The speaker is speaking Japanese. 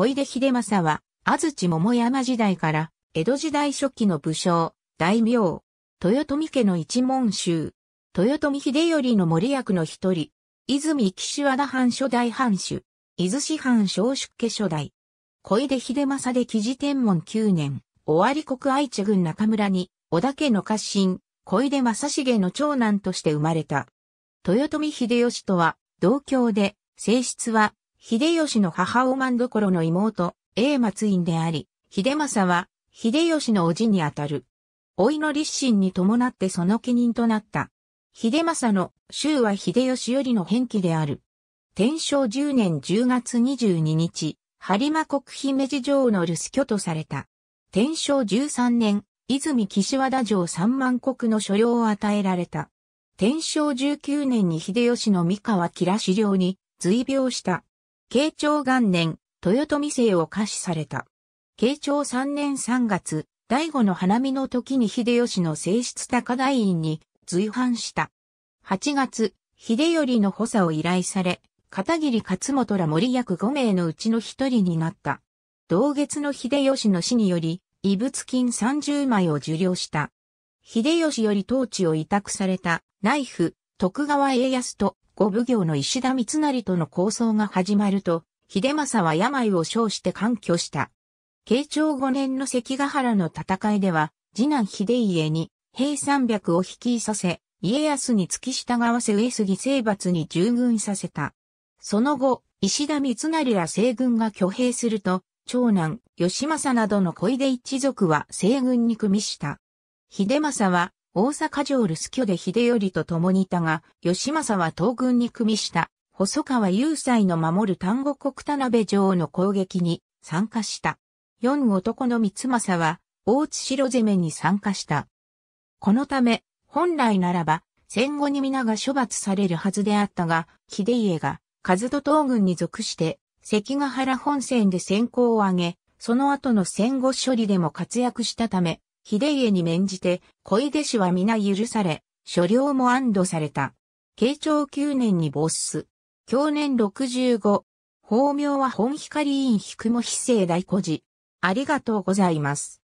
小出秀政は、安土桃山時代から、江戸時代初期の武将、大名、豊臣家の一門衆、豊臣秀頼の森役の一人、泉岸和田藩初代藩主、伊豆市藩小宿家初代、小出秀政で記事天文9年、尾張国愛知郡中村に、織田家の家臣、小出正重の長男として生まれた。豊臣秀吉とは、同郷で、性質は、秀吉の母おまんどころの妹、英松院であり、秀政は、秀吉の叔父にあたる。老いの立身に伴ってその記人となった。秀政の州は秀吉よりの変記である。天正10年10月22日、播磨国姫路城の留守居とされた。天正13年、泉岸和田城三万国の所領を与えられた。天正19年に秀吉の三河吉良資料に随病した。慶長元年、豊臣姓を下賜された。慶長3年3月、醍醐の花見の時に秀吉の正室高台院に随伴した。8月、秀頼の補佐を依頼され、片桐勝元ら森役5名のうちの一人になった。同月の秀吉の死により、異物金30枚を受領した。秀吉より統治を委託された、内府、徳川家康と五奉行の石田三成との構想が始まると、秀政は病を称して勘挙した。慶長五年の関ヶ原の戦いでは、次男秀家に兵三百を率いさせ、家康に付き従わせ上杉征伐に従軍させた。その後、石田三成ら西軍が挙兵すると、長男、義政などの小出一族は西軍に組みした。秀政は、大阪城留守居で秀頼と共にいたが、義政は東軍に組みした、細川雄斎の守る丹後国田辺城の攻撃に参加した。四男の三政は、大津城攻めに参加した。このため、本来ならば、戦後に皆が処罰されるはずであったが、秀家が、和と東軍に属して、関ヶ原本線で先行を挙げ、その後の戦後処理でも活躍したため、秀家に免じて、小出氏は皆許され、所領も安堵された。慶長九年に没す。去年六十五。法名は本光委員引くも非正大孤児。ありがとうございます。